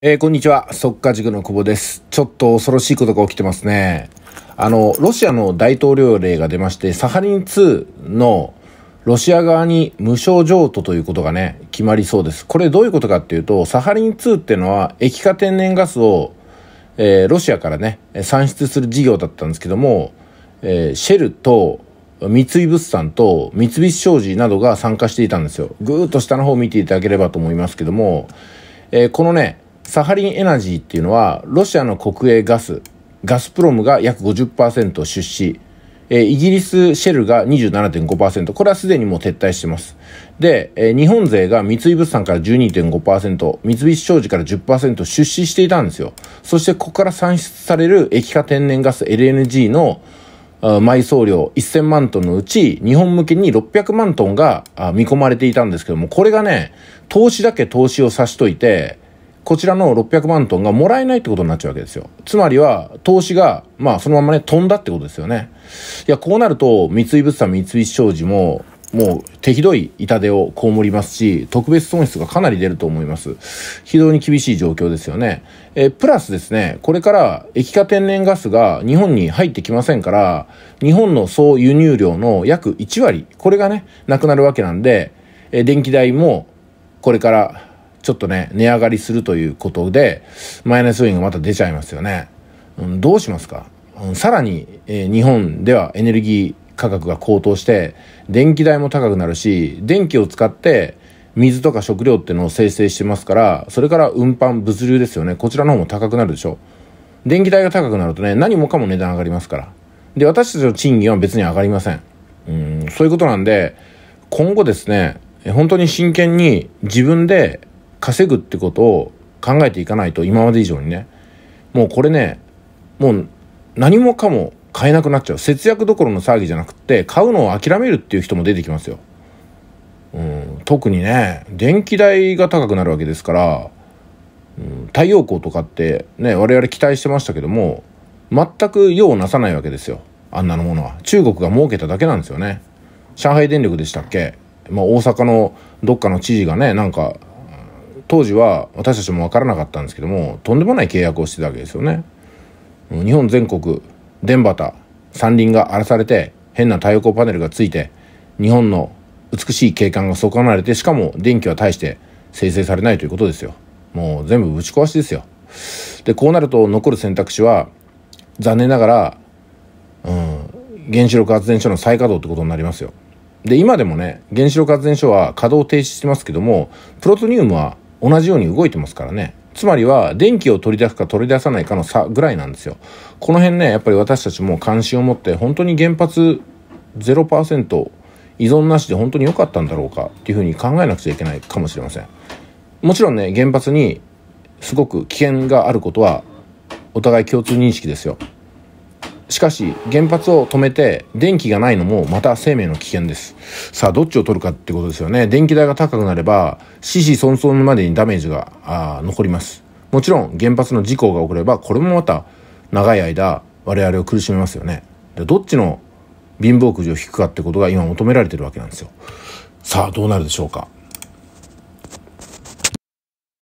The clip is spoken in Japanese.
えー、こんにちは。速稼塾の久保です。ちょっと恐ろしいことが起きてますね。あの、ロシアの大統領令が出まして、サハリン2のロシア側に無償譲渡ということがね、決まりそうです。これどういうことかっていうと、サハリン2っていうのは液化天然ガスを、えー、ロシアからね、産出する事業だったんですけども、えー、シェルと三井物産と三菱商事などが参加していたんですよ。ぐーっと下の方を見ていただければと思いますけども、えこのね、サハリンエナジーっていうのは、ロシアの国営ガス、ガスプロムが約50%出資、えイギリスシェルが27.5%。これはすでにもう撤退してます。で、え日本勢が三井物産から12.5%、三菱商事から10%出資していたんですよ。そしてここから算出される液化天然ガス LNG の埋葬量1000万トンのうち、日本向けに600万トンが見込まれていたんですけども、これがね、投資だけ投資を差しといて、こちらの600万トンがもらえないってことになっちゃうわけですよ。つまりは、投資が、まあ、そのままね、飛んだってことですよね。いや、こうなると、三井物産、三菱商事も、もう、手ひどい痛手をこもりますし、特別損失がかなり出ると思います。非常に厳しい状況ですよね。え、プラスですね、これから液化天然ガスが日本に入ってきませんから、日本の総輸入量の約1割、これがね、なくなるわけなんで、え、電気代も、これからちょっとね、値上がりするということで、マイナス要因がまた出ちゃいますよね。うん、どうしますか、うん、さらに、えー、日本ではエネルギー価格が高騰して、電気代も高くなるし、電気を使って、水とか食料っていうのを生成してますから、それから運搬、物流ですよね。こちらの方も高くなるでしょ。電気代が高くなるとね、何もかも値段上がりますから。で、私たちの賃金は別に上がりません。うん、そういうことなんで、今後ですね、本当に真剣に自分で稼ぐってことを考えていかないと今まで以上にねもうこれねもう何もかも買えなくなっちゃう節約どころの騒ぎじゃなくって買うのを諦めるっていう人も出てきますよ、うん、特にね電気代が高くなるわけですから、うん、太陽光とかってね我々期待してましたけども全く用をなさないわけですよあんなのものは中国が儲けただけなんですよね上海電力でしたっけ、まあ、大阪のどっかの知事がねなんか当時は私たちも分からなかったんですけどもとんでもない契約をしてたわけですよね。日本全国電端山林が荒らされて変な太陽光パネルがついて日本の美しい景観が損なわれてしかも電気は大して生成されないということですよ。もう全部ぶち壊しですよ。でこうなると残る選択肢は残念ながら、うん、原子力発電所の再稼働ってことになりますよ。で今でもね原子力発電所は稼働停止してますけどもプロトニウムは同じように動いてますからね。つまりは電気を取り出すか取り出さないかの差ぐらいなんですよ。この辺ね、やっぱり私たちも関心を持って本当に原発0%依存なしで本当に良かったんだろうかっていうふうに考えなくちゃいけないかもしれません。もちろんね、原発にすごく危険があることはお互い共通認識ですよ。しかし原発を止めて電気がないのもまた生命の危険ですさあどっちを取るかってことですよね電気代が高くなれば死死孫孫までにダメージが残りますもちろん原発の事故が起こればこれもまた長い間我々を苦しめますよねでどっちの貧乏くじを引くかってことが今求められてるわけなんですよさあどうなるでしょうか